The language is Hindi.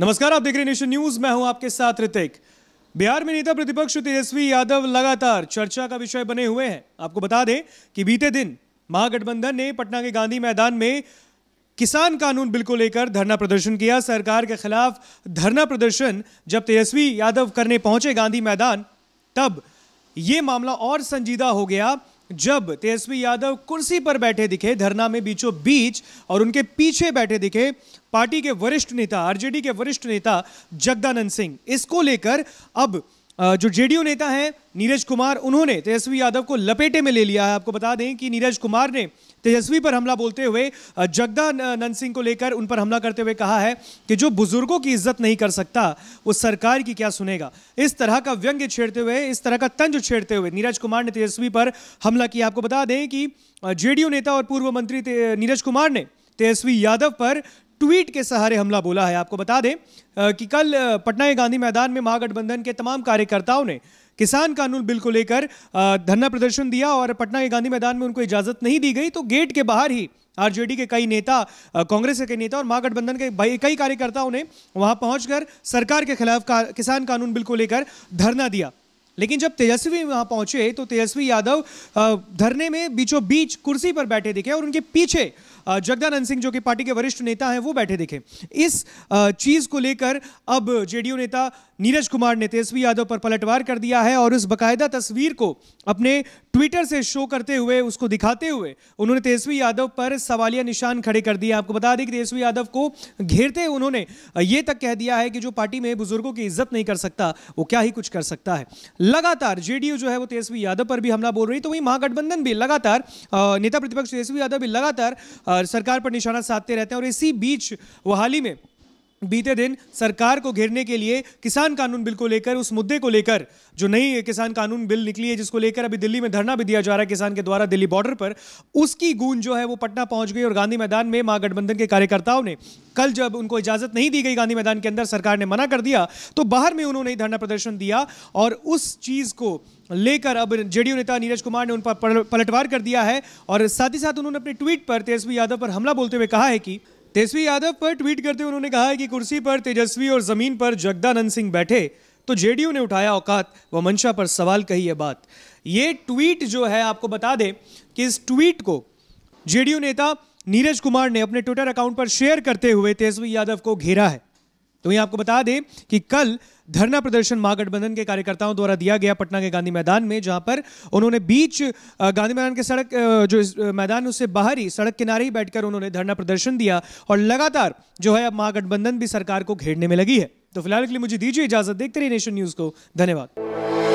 नमस्कार आप देख रहे नेशन न्यूज मैं हूं आपके साथ ऋतिक बिहार में नेता प्रतिपक्ष तेजस्वी यादव लगातार चर्चा का विषय बने हुए हैं आपको बता दें कि बीते दिन महागठबंधन ने पटना के गांधी मैदान में किसान कानून बिल को लेकर धरना प्रदर्शन किया सरकार के खिलाफ धरना प्रदर्शन जब तेजस्वी यादव करने पहुंचे गांधी मैदान तब ये मामला और संजीदा हो गया जब तेजस्वी यादव कुर्सी पर बैठे दिखे धरना में बीचों बीच और उनके पीछे बैठे दिखे पार्टी के वरिष्ठ नेता आरजेडी के वरिष्ठ नेता जगदानंद सिंह इसको लेकर अब जो जेडीयू नेता हैं नीरज कुमार उन्होंने तेजस्वी यादव को लपेटे में ले लिया है आपको बता दें कि नीरज कुमार ने तेजस्वी पर हमला बोलते हुए जगदा नंद सिंह को लेकर उन पर हमला करते हुए कहा है कि जो बुजुर्गों की इज्जत नहीं कर सकता वो सरकार की क्या सुनेगा इस तरह का व्यंग्य छेड़ते हुए इस तरह का तंज छेड़ते हुए नीरज कुमार ने तेजस्वी पर हमला किया आपको बता दें कि जेडीयू नेता और पूर्व मंत्री नीरज कुमार ने तेजस्वी यादव पर ट्वीट के सहारे हमला बोला है आपको बता दें कि कल पटना के गांधी मैदान में महागठबंधन के तमाम कार्यकर्ताओं ने किसान कानून बिल को लेकर धरना प्रदर्शन दिया और पटना के गांधी मैदान में उनको इजाजत नहीं दी गई तो गेट के बाहर ही आरजेडी के कई नेता कांग्रेस के कई नेता और महागठबंधन के कई कार्यकर्ताओं ने वहां पहुंचकर सरकार के खिलाफ का, किसान कानून बिल को लेकर धरना दिया लेकिन जब तेजस्वी वहां पहुंचे तो तेजस्वी यादव धरने में बीचों बीच कुर्सी पर बैठे दिखे और उनके पीछे जगदानंद सिंह जो कि पार्टी के वरिष्ठ नेता हैं वो बैठे दिखे इस चीज को लेकर अब जेडीयू नेता नीरज कुमार ने तेजस्वी यादव पर पलटवार कर दिया है और उस बकायदा तस्वीर को अपने ट्विटर से शो करते हुए उसको दिखाते हुए उन्होंने तेजस्वी यादव पर सवालिया निशान खड़े कर दिया आपको बता दें कि तेजस्वी यादव को घेरते उन्होंने ये तक कह दिया है कि जो पार्टी में बुजुर्गों की इज्जत नहीं कर सकता वो क्या ही कुछ कर सकता है लगातार जेडीयू जो है वो तेजस्वी यादव पर भी हमला बोल रही है तो वही महागठबंधन भी लगातार नेता प्रतिपक्ष तेजस्वी यादव भी लगातार सरकार पर निशाना साधते रहते हैं और इसी बीच वहाली में बीते दिन सरकार को घेरने के लिए किसान कानून बिल को लेकर उस मुद्दे को लेकर जो नई किसान कानून बिल निकली है जिसको लेकर अभी दिल्ली में धरना भी दिया जा रहा है किसान के द्वारा दिल्ली बॉर्डर पर उसकी गूंज जो है वो पटना पहुंच गई और गांधी मैदान में महागठबंधन के कार्यकर्ताओं ने कल जब उनको इजाजत नहीं दी गई गांधी मैदान के अंदर सरकार ने मना कर दिया तो बाहर में उन्होंने धरना प्रदर्शन दिया और उस चीज को लेकर अब जेडीयू नेता नीरज कुमार ने उन पर पलटवार कर दिया है और साथ ही साथ उन्होंने अपने ट्वीट पर तेजस्वी यादव पर हमला बोलते हुए कहा है कि तेजस्वी यादव पर ट्वीट करते हुए उन्होंने कहा है कि कुर्सी पर तेजस्वी और जमीन पर जगदानंद सिंह बैठे तो जेडीयू ने उठाया औकात व मंशा पर सवाल कही है बात ये ट्वीट जो है आपको बता दें कि इस ट्वीट को जेडीयू नेता नीरज कुमार ने अपने ट्विटर अकाउंट पर शेयर करते हुए तेजस्वी यादव को घेरा है तो वहीं आपको बता दें कि कल धरना प्रदर्शन महागठबंधन के कार्यकर्ताओं द्वारा दिया गया पटना के गांधी मैदान में जहां पर उन्होंने बीच गांधी मैदान के सड़क जो मैदान उससे बाहर ही सड़क किनारे ही बैठकर उन्होंने धरना प्रदर्शन दिया और लगातार जो है अब महागठबंधन भी सरकार को घेरने में लगी है तो फिलहाल के लिए मुझे दीजिए इजाजत देखते रहिए नेशन न्यूज को धन्यवाद